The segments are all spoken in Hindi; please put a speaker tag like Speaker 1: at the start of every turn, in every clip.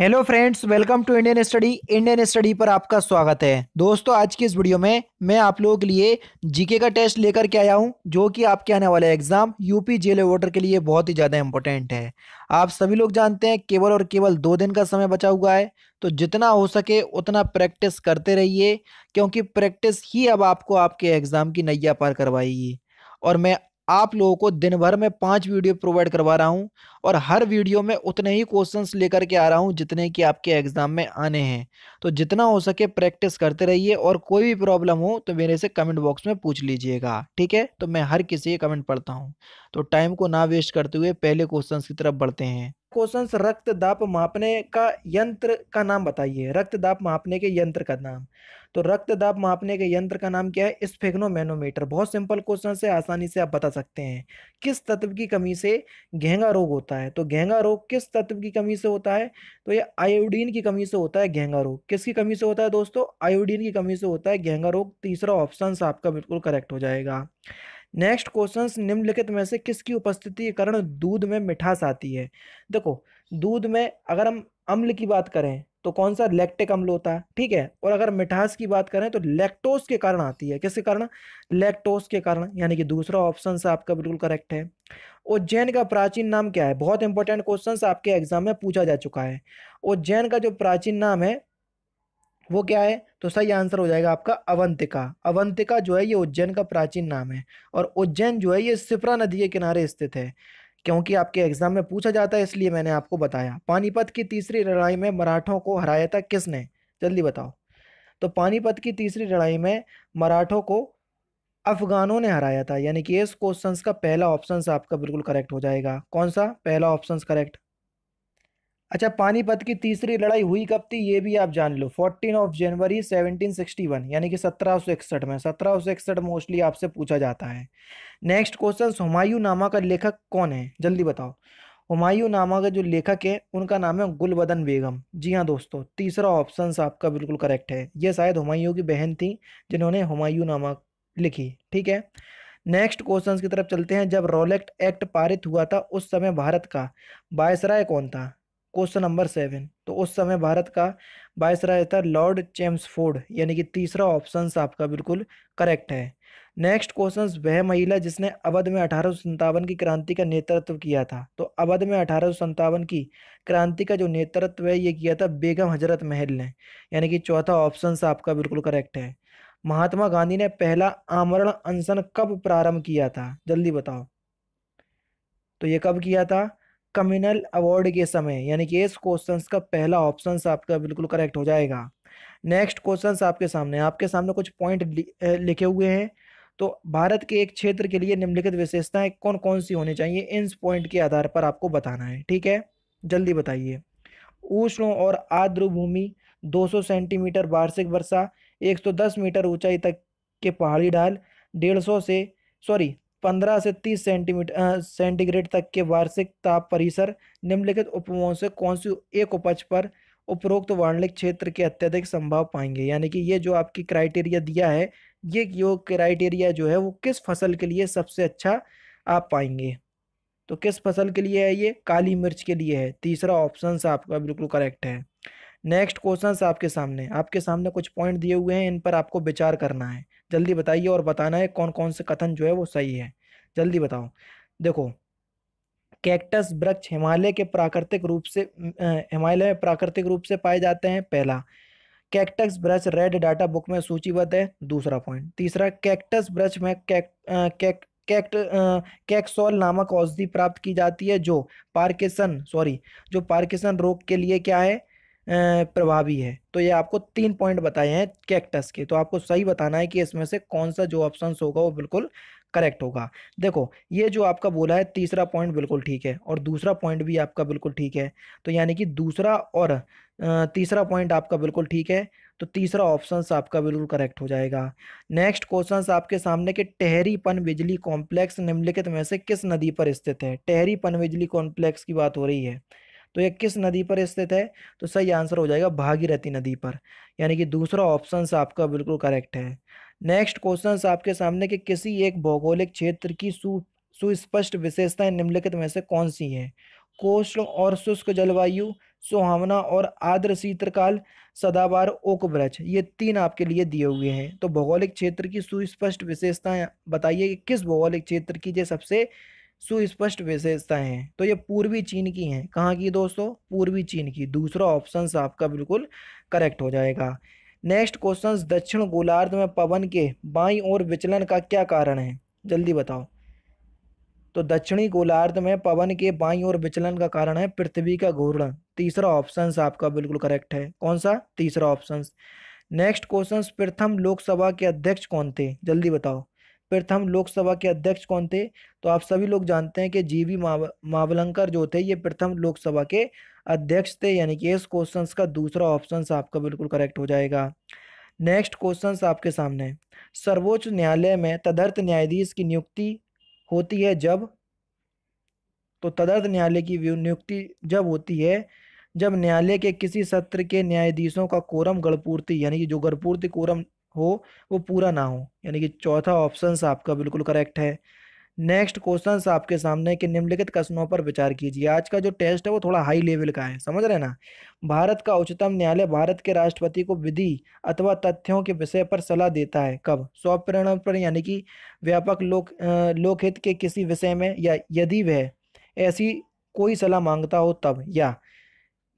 Speaker 1: hello friends welcome to Indian study Indian study पर आपका स्वागत है दोस्तों आज की इस वीडियो में मैं आप लोगों के लिए जीके का टेस्ट लेकर के आया हूं जो कि आपके आने वाले एग्जाम यूपी जेल वोटर के लिए बहुत ही ज़्यादा इंपॉर्टेंट है आप सभी लोग जानते हैं केवल और केवल दो दिन का समय बचा हुआ है तो जितना हो सके उतना प्रैक्टिस करते रहिए क्योंकि प्रैक्टिस ही अब आपको आपके एग्ज़ाम की नैया पार करवाएगी और मैं आप लोगों को दिन भर में पांच वीडियो प्रोवाइड करवा रहा हूँ और हर वीडियो में उतने ही क्वेश्चंस लेकर के आ रहा हूं जितने कि आपके एग्ज़ाम में आने हैं तो जितना हो सके प्रैक्टिस करते रहिए और कोई भी प्रॉब्लम हो तो मेरे से कमेंट बॉक्स में पूछ लीजिएगा ठीक है तो मैं हर किसी के कमेंट पढ़ता हूँ तो टाइम को ना वेस्ट करते हुए पहले क्वेश्चन की तरफ बढ़ते हैं क्वेश्चन रक्तदाप मापने का यंत्र का नाम बताइए रक्तदाप मापने के यंत्र का नाम तो रक्त दाब मापने के यंत्र का नाम क्या है स्फेग्नोमैनोमीटर बहुत सिंपल क्वेश्चन से आसानी से आप बता सकते हैं किस तत्व की कमी से गहंगा रोग होता है तो गहंगा रोग किस तत्व की कमी से होता है तो ये आयोडीन की कमी से होता है गहंगा रोग किसकी कमी से होता है दोस्तों आयोडीन की कमी से होता है गहंगा रोग तीसरा ऑप्शन आपका बिल्कुल करेक्ट हो जाएगा नेक्स्ट क्वेश्चन निम्नलिखित में से किसकी उपस्थिति के कारण दूध में मिठास आती है देखो दूध में अगर हम अम्ल की बात करें तो कौन सा लैक्टिक अम्ल होता है ठीक है और अगर मिठास की बात करें तो लैक्टोज के कारण आती है किसके कारण लैक्टोज के कारण यानी कि दूसरा ऑप्शन आपका बिल्कुल करेक्ट है उज्जैन का प्राचीन नाम क्या है बहुत इंपॉर्टेंट क्वेश्चन आपके एग्जाम में पूछा जा चुका है उज्जैन का जो प्राचीन नाम है वो क्या है तो सही आंसर हो जाएगा आपका अवंतिका अवंतिका जो है ये उज्जैन का प्राचीन नाम है और उज्जैन जो है ये सिपरा नदी के किनारे स्थित है क्योंकि आपके एग्ज़ाम में पूछा जाता है इसलिए मैंने आपको बताया पानीपत की तीसरी लड़ाई में मराठों को हराया था किसने जल्दी बताओ तो पानीपत की तीसरी लड़ाई में मराठों को अफगानों ने हराया था यानी कि इस क्वेश्चन का पहला ऑप्शन आपका बिल्कुल करेक्ट हो जाएगा कौन सा पहला ऑप्शन करेक्ट अच्छा पानीपत की तीसरी लड़ाई हुई कब थी ये भी आप जान लो 14 ऑफ जनवरी 1761 यानी कि इकसठ में इकसठ मोस्टली आपसे पूछा जाता है नेक्स्ट क्वेश्चन हुमायूं नामा का लेखक कौन है जल्दी बताओ हुमायूं नामा के जो लेखक है उनका नाम है गुलबदन बेगम जी हाँ दोस्तों तीसरा ऑप्शन आपका बिल्कुल करेक्ट है ये शायद हुमायूं की बहन थी जिन्होंने हुमायूं नामा लिखी ठीक है नेक्स्ट क्वेश्चन की तरफ चलते हैं जब रोलेक्ट एक्ट पारित हुआ था उस समय भारत का बायसराय कौन था क्वेश्चन नंबर सेवन तो उस समय भारत का राय था लॉर्ड चेम्सफोर्ड यानी कि तीसरा ऑप्शन आपका बिल्कुल करेक्ट है नेक्स्ट क्वेश्चन वह महिला जिसने अवध में अठारह की क्रांति का नेतृत्व किया था तो अवध में अठारह की क्रांति का जो नेतृत्व है ये किया था बेगम हजरत महल ने यानी कि चौथा ऑप्शन आपका बिल्कुल करेक्ट है महात्मा गांधी ने पहला आमरण अनशन कब प्रारंभ किया था जल्दी बताओ तो ये कब किया था कम्युनल अवार्ड के समय यानी कि इस क्वेश्चन का पहला ऑप्शन आपका बिल्कुल करेक्ट हो जाएगा नेक्स्ट क्वेश्चन आपके सामने आपके सामने कुछ पॉइंट लिखे हुए हैं तो भारत के एक क्षेत्र के लिए निम्नलिखित विशेषताएं कौन कौन सी होनी चाहिए इन पॉइंट के आधार पर आपको बताना है ठीक है जल्दी बताइए उष्ण और आर्द्र भूमि 200 सेंटीमीटर वार्षिक वर्षा 110 मीटर ऊंचाई तक के पहाड़ी ढाल 150 से सॉरी पंद्रह से तीस सेंटीमीटर सेंटीग्रेड तक के वार्षिक ताप परिसर निम्नलिखित उपवों से कौन सी एक उपज पर उपरोक्त वाणिज्य क्षेत्र के अत्यधिक संभाव पाएंगे यानी कि ये जो आपकी क्राइटेरिया दिया है ये जो क्राइटेरिया जो है वो किस फसल के लिए सबसे अच्छा आप पाएंगे तो किस फसल के लिए है ये काली मिर्च के लिए है तीसरा ऑप्शन आपका बिल्कुल करेक्ट है नेक्स्ट क्वेश्चन आपके सामने आपके सामने कुछ पॉइंट दिए हुए हैं इन पर आपको विचार करना है जल्दी बताइए और बताना है कौन कौन से कथन जो है वो सही है जल्दी बताओ देखो कैक्टस वृक्ष हिमालय के प्राकृतिक रूप से हिमालय में प्राकृतिक रूप से पाए जाते हैं पहला cactus brush red data book में सूचीबद्ध है दूसरा पॉइंट तीसरा कैक्टस ब्रश में कैक कैक कैक्ट कैक्सोल नामक औषधि प्राप्त की जाती है जो पार्किसन सॉरी जो पार्किसन रोग के लिए क्या है प्रभावी है तो ये आपको तीन पॉइंट बताए हैं कैक्टस के तो आपको सही बताना है कि इसमें से कौन सा जो ऑप्शन होगा वो बिल्कुल करेक्ट होगा देखो ये जो आपका बोला है तीसरा पॉइंट बिल्कुल ठीक है और दूसरा पॉइंट भी आपका बिल्कुल ठीक है तो यानी कि दूसरा और तीसरा पॉइंट आपका बिल्कुल ठीक है तो तीसरा ऑप्शन आपका बिल्कुल करेक्ट हो जाएगा नेक्स्ट क्वेश्चन आपके सामने के टहरी पन बिजली कॉम्प्लेक्स निम्नलिखित में से किस नदी पर स्थित है टहरी पन बिजली कॉम्प्लेक्स की बात हो रही है तो यह किस नदी पर स्थित है तो सही आंसर हो जाएगा भागीरथी नदी पर यानी कि दूसरा ऑप्शन आपका बिल्कुल करेक्ट है नेक्स्ट क्वेश्चन आपके सामने कि किसी एक भौगोलिक क्षेत्र की सु सुस्पष्ट विशेषताएं निम्नलिखित में से कौन सी हैं कोष्ठ और शुष्क जलवायु सुहावना और आद्र शीतकाल सदाबार ओक ब्रज ये तीन आपके लिए दिए हुए हैं तो भौगोलिक क्षेत्र की सुस्पष्ट विशेषताएं बताइए कि किस भौगोलिक क्षेत्र की जो सबसे सुस्पष्ट विशेषताएं हैं तो ये पूर्वी चीन की हैं कहाँ की दोस्तों पूर्वी चीन की दूसरा ऑप्शन आपका बिल्कुल करेक्ट हो जाएगा नेक्स्ट क्वेश्चन दक्षिण गोलार्ध में पवन के बाई और विचलन का क्या कारण है जल्दी बताओ तो दक्षिणी गोलार्ध में पवन के बाई और विचलन का कारण है पृथ्वी का घूर्ण तीसरा ऑप्शन आपका बिल्कुल करेक्ट है कौन सा तीसरा ऑप्शन नेक्स्ट क्वेश्चन प्रथम लोकसभा के अध्यक्ष कौन थे जल्दी बताओ प्रथम लोकसभा के अध्यक्ष कौन थे तो आप सभी लोग जानते हैं कि जीवी वी मावलंकर जो थे ये प्रथम लोकसभा के अध्यक्ष थे यानी कि इस क्वेश्चन का दूसरा ऑप्शन आपका बिल्कुल करेक्ट हो जाएगा नेक्स्ट क्वेश्चन आपके सामने सर्वोच्च न्यायालय में तदर्थ न्यायाधीश की नियुक्ति होती है जब तो तदर्थ न्यायालय की नियुक्ति जब होती है जब न्यायालय के किसी सत्र के न्यायाधीशों का कोरम गढ़पूर्ति यानी कि जो गढ़पूर्ति कोरम हो वो पूरा ना हो यानी कि चौथा ऑप्शन आपका बिल्कुल करेक्ट है नेक्स्ट क्वेश्चन आपके सामने कि निम्नलिखित प्रश्नों पर विचार कीजिए आज का जो टेस्ट है वो थोड़ा हाई लेवल का है समझ रहे ना भारत का उच्चतम न्यायालय भारत के राष्ट्रपति को विधि अथवा तथ्यों के विषय पर सलाह देता है कब स्वप्रेरण पर यानी कि व्यापक लोक लोकहित के किसी विषय में या यदि वह ऐसी कोई सलाह मांगता हो तब या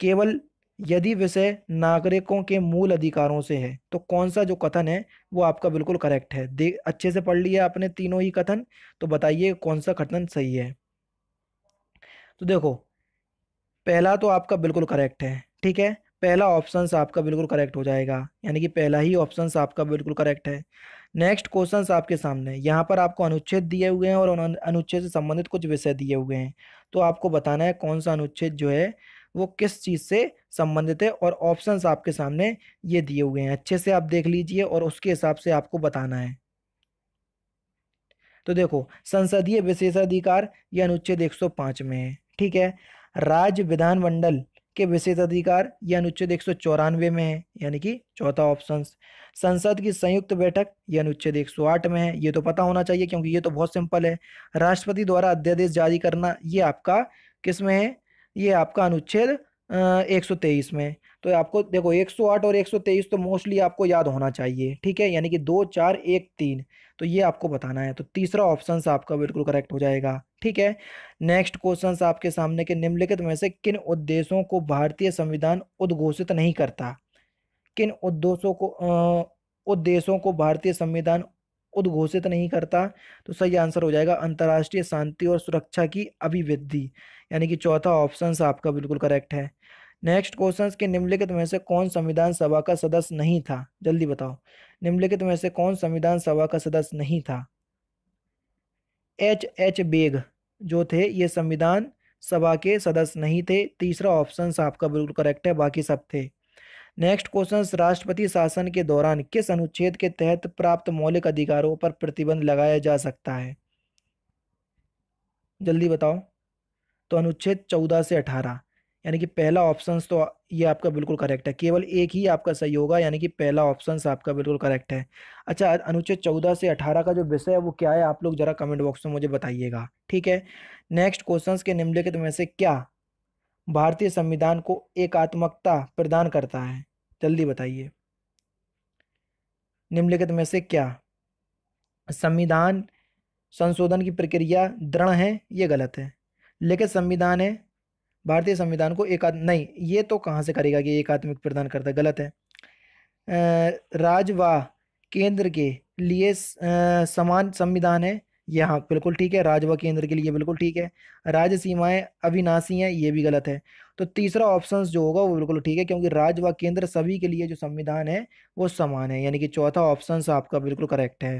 Speaker 1: केवल यदि विषय नागरिकों के मूल अधिकारों से है तो कौन सा जो कथन है वो आपका बिल्कुल करेक्ट है दे अच्छे से पढ़ लिया आपने तीनों ही कथन तो बताइए कौन सा कथन सही है तो देखो पहला तो आपका बिल्कुल करेक्ट है ठीक है पहला ऑप्शन आपका बिल्कुल करेक्ट हो जाएगा यानी कि पहला ही ऑप्शन आपका बिल्कुल करेक्ट है नेक्स्ट क्वेश्चन आपके सामने यहाँ पर आपको अनुच्छेद दिए हुए हैं और अनुच्छेद से संबंधित कुछ विषय दिए हुए हैं तो आपको बताना है कौन सा अनुच्छेद जो है वो किस चीज़ से संबंधित है और ऑप्शंस आपके सामने ये दिए हुए हैं अच्छे से आप देख लीजिए और उसके हिसाब से आपको बताना है तो देखो संसदीय विशेषाधिकार ये अनुच्छेद 105 में है ठीक है राज्य विधानमंडल के विशेषाधिकार यह अनुच्छेद एक में है यानी कि चौथा ऑप्शन संसद की संयुक्त बैठक यह अनुच्छेद एक में है ये तो पता होना चाहिए क्योंकि ये तो बहुत सिंपल है राष्ट्रपति द्वारा अध्यादेश जारी करना ये आपका किस में है ये आपका अनुच्छेद एक सौ तेईस में तो आपको देखो एक सौ आठ और एक सौ तेईस तो मोस्टली आपको याद होना चाहिए ठीक है यानी कि दो चार एक तीन तो ये आपको बताना है तो तीसरा ऑप्शन आपका बिल्कुल करेक्ट हो जाएगा ठीक है नेक्स्ट क्वेश्चन आपके सामने के निम्नलिखित में से किन उद्देश्यों को भारतीय संविधान उद्घोषित नहीं करता किन उद्देश्यों को उद्देश्यों को भारतीय संविधान उद्घोषित नहीं करता तो सही आंसर हो जाएगा अंतर्राष्ट्रीय शांति और सुरक्षा की अभिवृद्धि यानी कि चौथा ऑप्शन आपका बिल्कुल करेक्ट है नेक्स्ट क्वेश्चन के निम्नलिखित में से कौन संविधान सभा का सदस्य नहीं था जल्दी बताओ निम्नलिखित में से कौन संविधान सभा का सदस्य नहीं था एच एच बेग जो थे ये संविधान सभा के सदस्य नहीं थे तीसरा ऑप्शन आपका बिल्कुल करेक्ट है बाकी सब थे नेक्स्ट क्वेश्चन राष्ट्रपति शासन के दौरान किस अनुच्छेद के तहत प्राप्त मौलिक अधिकारों पर प्रतिबंध लगाया जा सकता है जल्दी बताओ तो अनुच्छेद चौदह से अठारह यानी कि पहला ऑप्शन तो ये आपका बिल्कुल करेक्ट है केवल एक ही आपका सही होगा यानी कि पहला ऑप्शन आपका बिल्कुल करेक्ट है अच्छा अनुच्छेद चौदह से अठारह का जो विषय है वो क्या है आप लोग जरा कमेंट बॉक्स में मुझे बताइएगा ठीक है नेक्स्ट क्वेश्चंस के निम्नलिखित में से क्या भारतीय संविधान को एकात्मकता प्रदान करता है जल्दी बताइए निम्नलिखित में से क्या संविधान संशोधन की प्रक्रिया दृढ़ है ये गलत है लेकिन संविधान है भारतीय संविधान को एकाध नहीं ये तो कहाँ से करेगा कि एकात्मिक प्रदान करता है गलत है राज्य व केंद्र के लिए समान संविधान है ये हाँ बिल्कुल ठीक है व केंद्र के लिए बिल्कुल ठीक है राज्य सीमाएं अविनाशी हैं ये भी गलत है तो तीसरा ऑप्शन जो होगा वो बिल्कुल ठीक है क्योंकि राज्य व केंद्र सभी के लिए जो संविधान है वो समान है यानी कि चौथा ऑप्शन आपका बिल्कुल करेक्ट है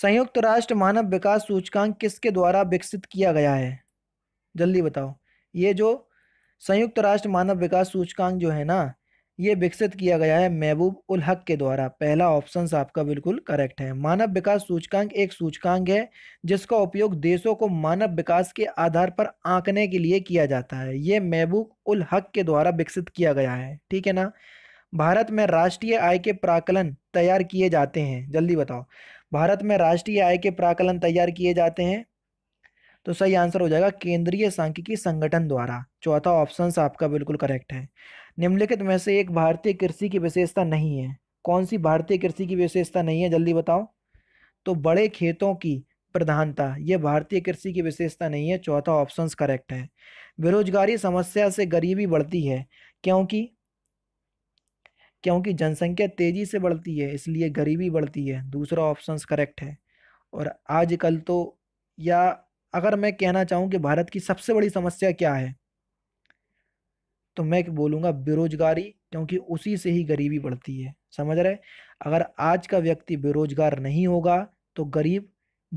Speaker 1: संयुक्त राष्ट्र मानव विकास सूचकांक किसके द्वारा विकसित किया गया है जल्दी बताओ ये जो संयुक्त राष्ट्र मानव विकास सूचकांक जो है ना ये विकसित किया गया है महबूब उल हक के द्वारा पहला ऑप्शन आपका बिल्कुल करेक्ट है मानव विकास सूचकांक एक सूचकांक है जिसका उपयोग देशों को मानव विकास के आधार पर आंकने के लिए किया जाता है ये महबूब उल हक के द्वारा विकसित किया गया है ठीक है ना भारत में राष्ट्रीय आय के प्राकलन तैयार किए जाते हैं जल्दी बताओ भारत में राष्ट्रीय आय के प्राकलन तैयार किए जाते हैं तो सही आंसर हो जाएगा केंद्रीय सांख्यिकी संगठन द्वारा चौथा ऑप्शन आपका बिल्कुल करेक्ट है निम्नलिखित में से एक भारतीय कृषि की विशेषता नहीं है कौन सी भारतीय कृषि की विशेषता नहीं है जल्दी बताओ तो बड़े खेतों की प्रधानता यह भारतीय कृषि की विशेषता नहीं है चौथा ऑप्शन करेक्ट है बेरोजगारी समस्या से गरीबी बढ़ती है क्योंकि क्योंकि जनसंख्या तेजी से बढ़ती है इसलिए गरीबी बढ़ती है दूसरा ऑप्शन करेक्ट है और आजकल तो या अगर मैं कहना चाहूँ कि भारत की सबसे बड़ी समस्या क्या है तो मैं बोलूँगा बेरोजगारी क्योंकि उसी से ही गरीबी बढ़ती है समझ रहे अगर आज का व्यक्ति बेरोजगार नहीं होगा तो गरीब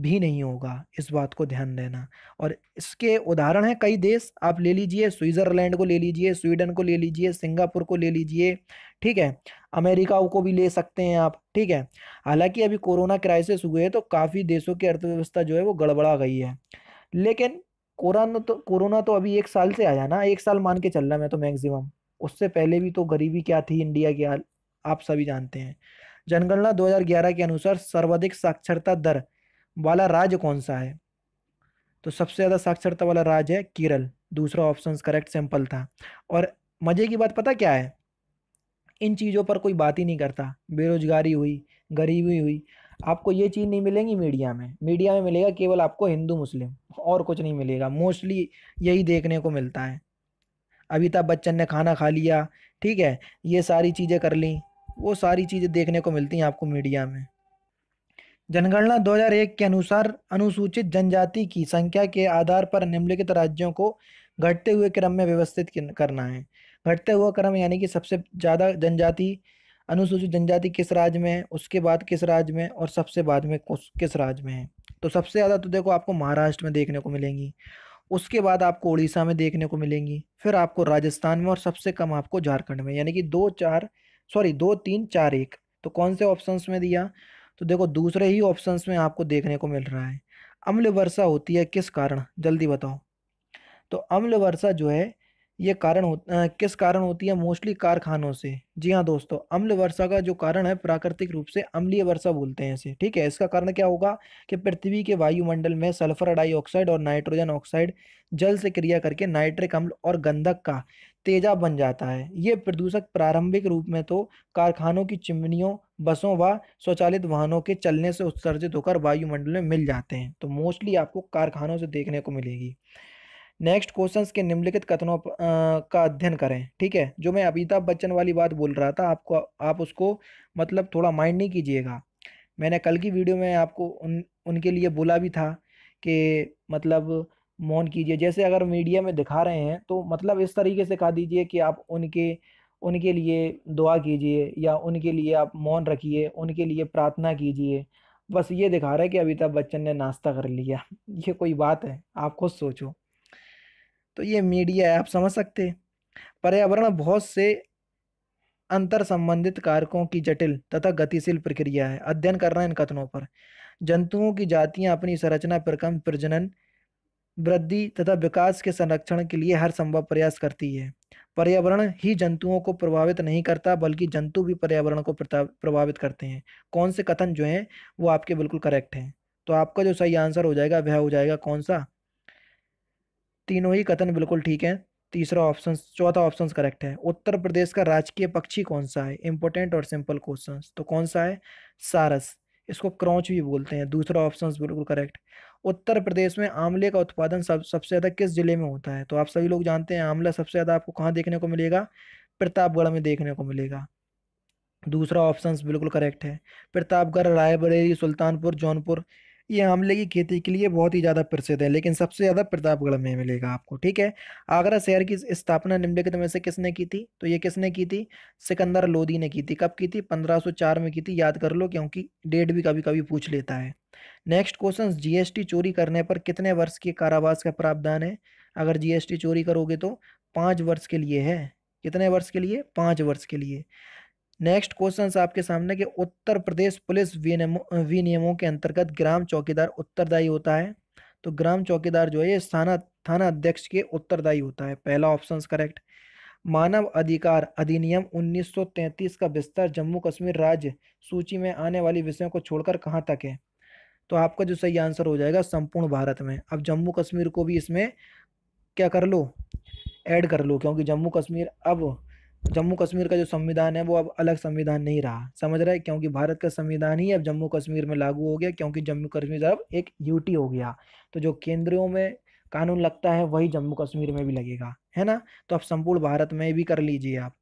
Speaker 1: भी नहीं होगा इस बात को ध्यान देना और इसके उदाहरण हैं कई देश आप ले लीजिए स्विट्ज़रलैंड को ले लीजिए स्वीडन को ले लीजिए सिंगापुर को ले लीजिए ठीक है अमेरिका को भी ले सकते हैं आप ठीक है हालांकि अभी कोरोना क्राइसिस हुए है तो काफ़ी देशों की अर्थव्यवस्था जो है वो गड़बड़ा गई है लेकिन कोरोना तो कोरोना तो अभी एक साल से आया ना एक साल मान के चल रहा मैं तो मैक्सिमम उससे पहले भी तो गरीबी क्या थी इंडिया की हाल आप सभी जानते हैं जनगणना 2011 के अनुसार सर्वाधिक साक्षरता दर वाला राज्य कौन सा है तो सबसे ज़्यादा साक्षरता वाला राज्य है केरल दूसरा ऑप्शन करेक्ट सिंपल था और मज़े की बात पता क्या है इन चीज़ों पर कोई बात ही नहीं करता बेरोजगारी हुई गरीबी हुई आपको ये चीज़ नहीं मिलेगी मीडिया में मीडिया में मिलेगा केवल आपको हिंदू मुस्लिम और कुछ नहीं मिलेगा मोस्टली यही देखने को मिलता है अमिताभ बच्चन ने खाना खा लिया ठीक है ये सारी चीज़ें कर ली वो सारी चीज़ें देखने को मिलती हैं आपको मीडिया में जनगणना 2001 के अनुसार अनुसूचित जनजाति की संख्या के आधार पर निम्नलिखित राज्यों को घटते हुए क्रम में व्यवस्थित करना है घटते हुए क्रम यानी कि सबसे ज़्यादा जनजाति अनुसूचित जनजाति किस राज्य में है उसके बाद किस राज्य में और सबसे बाद में किस राज्य में है तो सबसे ज़्यादा तो देखो आपको महाराष्ट्र में देखने को मिलेंगी उसके बाद आपको उड़ीसा में देखने को मिलेंगी फिर आपको राजस्थान में और सबसे कम आपको झारखंड में यानी कि दो चार सॉरी दो तीन चार एक तो कौन से ऑप्शंस में दिया तो देखो दूसरे ही ऑप्शंस में आपको देखने को मिल रहा है अम्ल वर्षा होती है किस कारण जल्दी बताओ तो अम्ल वर्षा जो है ये कारण हो आ, किस कारण होती है मोस्टली कारखानों से जी हाँ दोस्तों अम्ल वर्षा का जो कारण है प्राकृतिक रूप से अम्लीय वर्षा बोलते हैं इसे ठीक है इसका कारण क्या होगा कि पृथ्वी के वायुमंडल में सल्फर डाइऑक्साइड और नाइट्रोजन ऑक्साइड जल से क्रिया करके नाइट्रिक अम्ल और गंधक का तेजा बन जाता है ये प्रदूषक प्रारंभिक रूप में तो कारखानों की चिमनियों बसों व स्वचालित वाहनों के चलने से उत्सर्जित होकर वायुमंडल में मिल जाते हैं तो मोस्टली आपको कारखानों से देखने को मिलेगी नेक्स्ट क्वेश्चंस के निम्नलिखित कथनों का अध्ययन करें ठीक है जो मैं अमिताभ बच्चन वाली बात बोल रहा था आपको आप उसको मतलब थोड़ा माइंड नहीं कीजिएगा मैंने कल की वीडियो में आपको उन उनके लिए बोला भी था कि मतलब मौन कीजिए जैसे अगर मीडिया में दिखा रहे हैं तो मतलब इस तरीके से कहा दीजिए कि आप उनके उनके लिए दुआ कीजिए या उनके लिए आप मौन रखिए उनके लिए प्रार्थना कीजिए बस ये दिखा रहा है कि अमिताभ बच्चन ने नाश्ता कर लिया ये कोई बात है आप खुद सोचो तो ये मीडिया है आप समझ सकते पर्यावरण बहुत से अंतर संबंधित कारकों की जटिल तथा गतिशील प्रक्रिया है अध्ययन करना इन कथनों पर जंतुओं की जातियां अपनी संरचना प्रकम प्रजनन वृद्धि तथा विकास के संरक्षण के लिए हर संभव प्रयास करती है पर्यावरण ही जंतुओं को प्रभावित नहीं करता बल्कि जंतु भी पर्यावरण को प्रभावित करते हैं कौन से कथन जो हैं वो आपके बिल्कुल करेक्ट हैं तो आपका जो सही आंसर हो जाएगा वह हो जाएगा कौन सा तीनों ही कथन बिल्कुल ठीक है तीसरा ऑप्शन चौथा ऑप्शन करेक्ट है उत्तर प्रदेश का राजकीय पक्षी कौन सा है इंपॉर्टेंट और सिंपल क्वेश्चन तो कौन सा है सारस इसको क्रौच भी बोलते हैं दूसरा ऑप्शन बिल्कुल करेक्ट उत्तर प्रदेश में आमले का उत्पादन सब सबसे ज़्यादा किस जिले में होता है तो आप सभी लोग जानते हैं आमला सबसे ज़्यादा आपको कहाँ देखने को मिलेगा प्रतापगढ़ में देखने को मिलेगा दूसरा ऑप्शन बिल्कुल करेक्ट है प्रतापगढ़ रायबरेली सुल्तानपुर जौनपुर ये आंवले की खेती के लिए बहुत ही ज़्यादा प्रसिद्ध है लेकिन सबसे ज़्यादा प्रतापगढ़ में मिलेगा आपको ठीक है आगरा शहर की स्थापना निम्नलिखित में से किसने की थी तो ये किसने की थी सिकंदर लोधी ने की थी कब की थी 1504 में की थी याद कर लो क्योंकि डेट भी कभी कभी पूछ लेता है नेक्स्ट क्वेश्चन जीएसटी चोरी करने पर कितने वर्ष के कारावास का प्रावधान है अगर जीएसटी चोरी करोगे तो पाँच वर्ष के लिए है कितने वर्ष के लिए पाँच वर्ष के लिए नेक्स्ट क्वेश्चन आपके सामने कि उत्तर प्रदेश पुलिस विनियमों के अंतर्गत ग्राम चौकीदार उत्तरदायी होता है तो ग्राम चौकीदार जो है ये थाना थाना अध्यक्ष के उत्तरदायी होता है पहला ऑप्शन करेक्ट मानव अधिकार अधिनियम 1933 का विस्तार जम्मू कश्मीर राज्य सूची में आने वाली विषयों को छोड़कर कहाँ तक है तो आपका जो सही आंसर हो जाएगा संपूर्ण भारत में अब जम्मू कश्मीर को भी इसमें क्या कर लो ऐड कर लो क्योंकि जम्मू कश्मीर अब जम्मू कश्मीर का जो संविधान है वो अब अलग संविधान नहीं रहा समझ रहे क्योंकि भारत का संविधान ही अब जम्मू कश्मीर में लागू हो गया क्योंकि जम्मू कश्मीर अब एक यूटी हो गया तो जो केंद्रों में कानून लगता है वही जम्मू कश्मीर में भी लगेगा है ना तो आप संपूर्ण भारत में भी कर लीजिए आप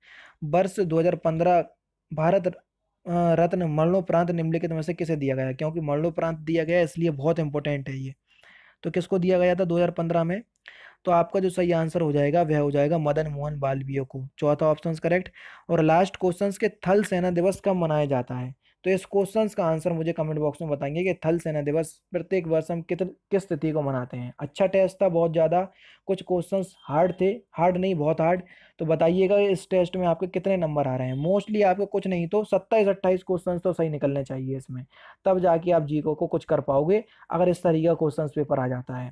Speaker 1: वर्ष 2015 भारत रत्न मरणोपरांत निम्नलिखित में से किसे दिया गया क्योंकि मरणोपरांत दिया गया इसलिए बहुत इंपॉर्टेंट है ये तो किसको दिया गया था 2015 में तो आपका जो सही आंसर हो जाएगा वह हो जाएगा मदन मोहन मालवीय को चौथा ऑप्शन करेक्ट और लास्ट क्वेश्चन के थल सेना दिवस कब मनाया जाता है तो इस क्वेश्चन का आंसर मुझे कमेंट बॉक्स में बताएंगे कि थल सेना दिवस प्रत्येक वर्ष हम कित किस तिथि को मनाते हैं अच्छा टेस्ट था बहुत ज़्यादा कुछ क्वेश्चंस हार्ड थे हार्ड नहीं बहुत हार्ड तो बताइएगा इस टेस्ट में आपके कितने नंबर आ रहे हैं मोस्टली आपको कुछ नहीं तो सत्ताईस अट्ठाईस क्वेश्चन तो सही निकलने चाहिए इसमें तब जाके आप जीको को कुछ कर पाओगे अगर इस तरीके का क्वेश्चन पेपर आ जाता है